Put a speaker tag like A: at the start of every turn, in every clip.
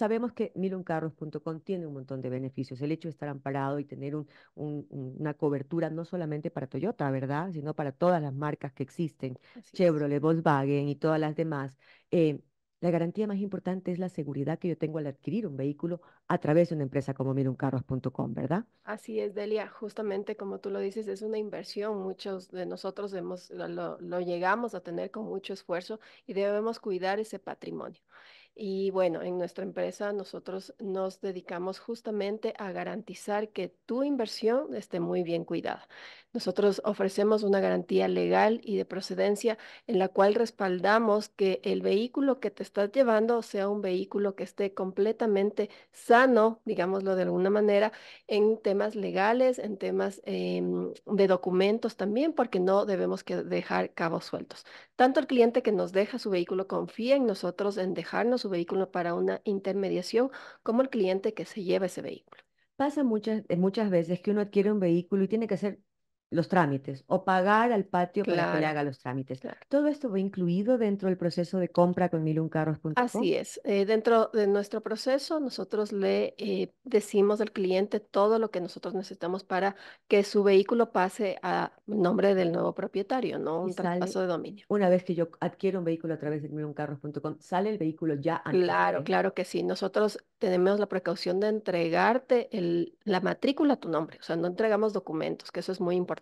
A: Sabemos que miruncarros.com tiene un montón de beneficios. El hecho de estar amparado y tener una cobertura no solamente para Toyota, ¿verdad? Sino para todas las marcas que existen, Chevrolet, Volkswagen y todas las demás. Eh, la garantía más importante es la seguridad que yo tengo al adquirir un vehículo a través de una empresa como miluncarros.com, ¿verdad?
B: Así es, Delia. Justamente como tú lo dices, es una inversión. Muchos de nosotros lo llegamos a tener con mucho esfuerzo y debemos cuidar ese patrimonio. Y bueno, en nuestra empresa nosotros nos dedicamos justamente a garantizar que tu inversión esté muy bien cuidada. Nosotros ofrecemos una garantía legal y de procedencia en la cual respaldamos que el vehículo que te estás llevando sea un vehículo que esté completamente sano, digámoslo de alguna manera, en temas legales, en temas em, de documentos también, porque no debemos que dejar cabos sueltos. Tanto el cliente que nos deja su vehículo confía en nosotros en dejarnos su vehículo para una intermediación como el cliente que se lleva ese vehículo.
A: Pasa muchas, muchas veces que uno adquiere un vehículo y tiene que hacer los trámites o pagar al patio para que le haga los trámites. Claro. Todo esto va incluido dentro del proceso de compra con miluncarros.com. Así es.
B: Eh, dentro de nuestro proceso, nosotros le eh, decimos al cliente todo lo que nosotros necesitamos para que su vehículo pase a nombre del nuevo propietario, ¿no? Un traspaso de dominio. Una vez que yo adquiero un vehículo a través de miluncarros.com, ¿sale el vehículo ya? Antes, claro, ¿eh? claro que sí. Nosotros tenemos la precaución de entregarte el, la matrícula a tu nombre. O sea, no entregamos documentos, que eso es muy importante.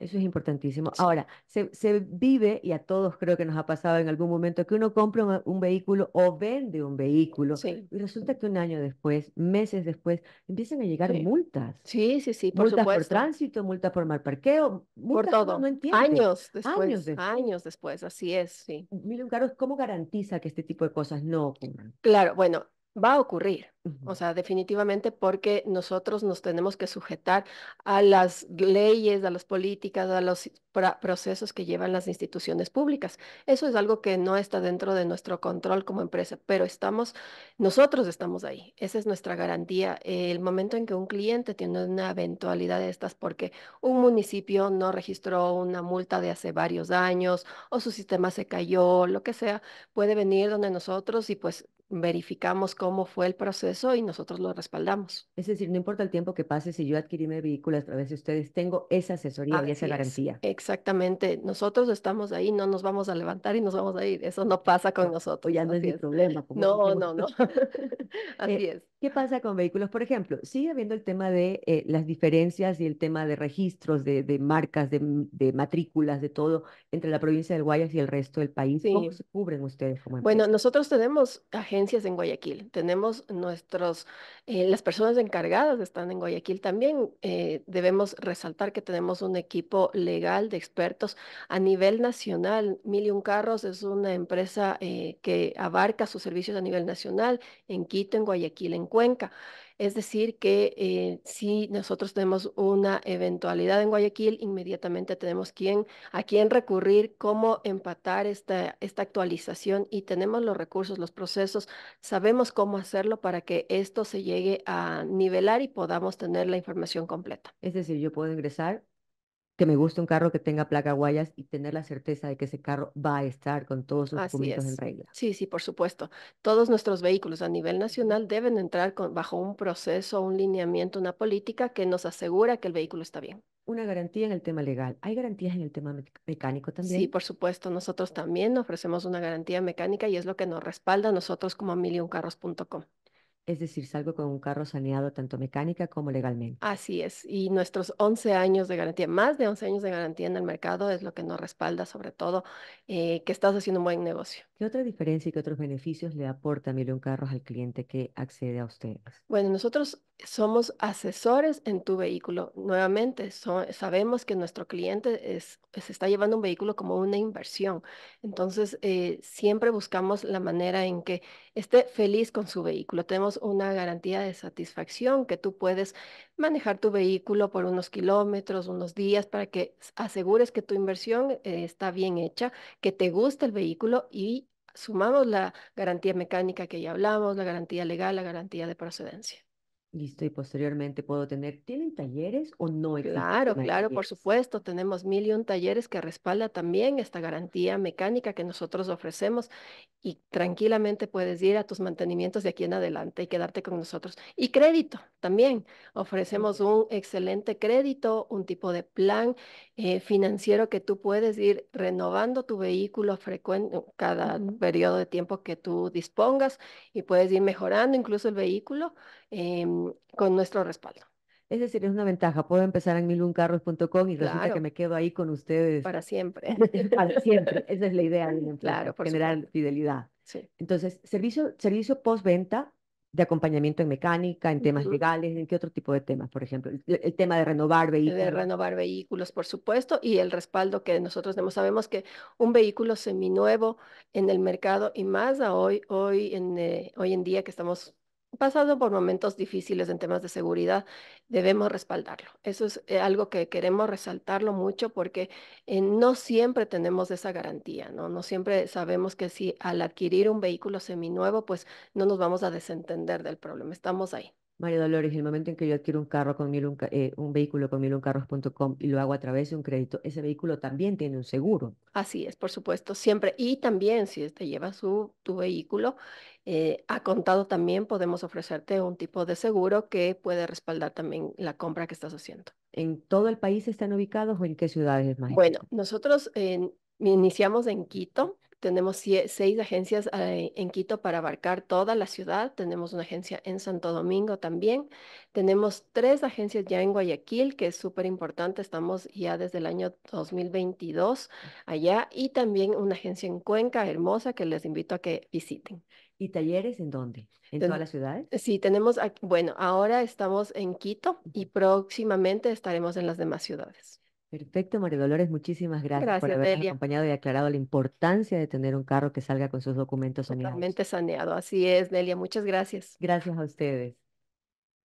A: Eso es importantísimo. Ahora, se, vive, y a todos creo que nos ha pasado en algún momento, que uno compra un, vehículo o vende un vehículo y resulta que un año después, meses después, empiezan a llegar multas.
B: Sí, sí, sí, por Multas por
A: tránsito, multas por mal parqueo, por todo. No años después. Años después.
B: Años después, así es, sí.
A: Miren, Carlos, ¿cómo garantiza que este tipo de cosas no ocurran?
B: Claro, bueno, Va a ocurrir, o sea, definitivamente porque nosotros nos tenemos que sujetar a las leyes, a las políticas, a los procesos que llevan las instituciones públicas. Eso es algo que no está dentro de nuestro control como empresa, pero estamos, nosotros estamos ahí. Esa es nuestra garantía. El momento en que un cliente tiene una eventualidad de estas porque un municipio no registró una multa de hace varios años o su sistema se cayó, lo que sea, puede venir donde nosotros y pues verificamos cómo fue el proceso y nosotros lo respaldamos. Es decir, no importa el tiempo que pase, si yo adquirí mi vehículo a través de ustedes, tengo esa asesoría y esa garantía. Exactamente, nosotros estamos ahí, no nos vamos a levantar y nos vamos a ir, eso no pasa con pues nosotros. ya no es mi problema. No, no, no, eh,
A: Así es. ¿Qué pasa con vehículos? Por ejemplo, sigue habiendo el tema de eh, las diferencias y el tema de registros, de, marcas, mm, de, matrículas, de todo, entre la provincia del Guayas y el resto del país. ¿Cómo se cubren ustedes? bueno,
B: nosotros tenemos agencias en Guayaquil, tenemos nuestros, eh, las personas encargadas están en Guayaquil. También eh, debemos resaltar que tenemos un equipo legal de expertos a nivel nacional. Million Carros es una empresa que abarca sus servicios a nivel nacional en Quito, en Guayaquil, en Cuenca. Es decir, que eh, si nosotros tenemos una eventualidad en Guayaquil, inmediatamente tenemos a quién recurrir, cómo empatar esta, esta actualización y tenemos los recursos, los procesos, sabemos cómo hacerlo para que esto se llegue a nivelar y podamos tener la información completa. Es
A: decir, yo puedo ingresar que me guste un carro que tenga placa guayas y tener la certeza de que ese carro va a estar con todos sus documentos en regla.
B: Sí, sí, por supuesto. Todos nuestros vehículos a nivel nacional deben entrar bajo un proceso, un lineamiento, una política que nos asegura que el vehículo está bien.
A: Una garantía en el tema legal. ¿Hay garantías en el tema mecánico también? Sí, por
B: supuesto. Nosotros también ofrecemos una garantía mecánica y es lo que nos respalda nosotros como milioncarros.com.
A: Es decir, salgo con un carro saneado tanto mecánica como legalmente.
B: Así es, y nuestros 11 años de garantía, más de 11 años de garantía en el mercado es lo que nos respalda, sobre todo eh, que estás haciendo un buen negocio.
A: ¿Qué otra diferencia y qué otros beneficios le aporta Mil Carros al cliente que accede a ustedes?
B: Bueno, nosotros somos asesores en tu vehículo. Nuevamente, sabemos que nuestro cliente se está llevando un vehículo como una inversión. Entonces, eh, siempre buscamos la manera en que esté feliz con su vehículo. Tenemos una garantía de satisfacción que tú puedes manejar tu vehículo por unos kilómetros, unos días, para que asegures que tu inversión eh, está bien hecha, que te gusta el vehículo y sumamos la garantía mecánica que ya hablamos, la garantía legal, la garantía de procedencia.
A: Listo, y posteriormente puedo tener, ¿tienen talleres o no? Claro, claro, por
B: supuesto, tenemos mil talleres que respalda también esta garantía mecánica que nosotros ofrecemos y tranquilamente puedes ir a tus mantenimientos de aquí en adelante y quedarte con nosotros. Y crédito también, ofrecemos un excelente crédito, un tipo de plan eh, financiero que tú puedes ir renovando tu vehículo cada periodo de tiempo que tú dispongas y puedes ir mejorando incluso el vehículo. Em, con, nuestro respaldo.
A: Es decir, es una ventaja. Puedo empezar en miluncarros.com y resulta que me quedo ahí con ustedes. Para siempre. Para siempre. Esa es la idea de claro, por generar fidelidad. Sí. Entonces, servicio, servicio postventa de acompañamiento en mecánica, en temas legales, en qué otro tipo de temas, por ejemplo, el, tema de renovar vehículos. De renovar
B: vehículos, por supuesto, y el respaldo que nosotros tenemos. Sabemos que un vehículo seminuevo en el mercado y más a hoy, hoy, en, eh, hoy en día que estamos pasado por momentos difíciles en temas de seguridad, debemos respaldarlo. Eso es eh, algo que queremos resaltarlo mucho porque eh, no siempre tenemos esa garantía, ¿no? No siempre sabemos que si al adquirir un vehículo seminuevo, pues no nos vamos a desentender del problema, estamos ahí.
A: María Dolores, el momento en que yo adquiero un carro con mil, un, eh, vehículo con miluncarros.com y lo hago a través de un crédito, ese vehículo también tiene un seguro.
B: Así es, por supuesto, siempre. Y también, si te lleva su, tu vehículo, eh, a contado también podemos ofrecerte un tipo de seguro que puede respaldar también la compra que estás haciendo.
A: ¿En todo el país están ubicados o en qué ciudades más? Bueno,
B: nosotros iniciamos en Quito, tenemos seis agencias eh, en Quito para abarcar toda la ciudad. Tenemos una agencia en Santo Domingo también. Tenemos tres agencias ya en Guayaquil, que es súper importante. Estamos ya desde el año 2022 allá. Y también una agencia en Cuenca, hermosa, que les invito a que visiten. ¿Y talleres en dónde? ¿En toda todas las ciudades? Sí, tenemos, bueno, ahora estamos en Quito y próximamente estaremos en las demás ciudades.
A: Perfecto, María Dolores, muchísimas gracias, por habernos acompañado y aclarado la importancia de tener un carro que salga con sus documentos Totalmente
B: saneado, así es, Delia, muchas gracias. Gracias a ustedes.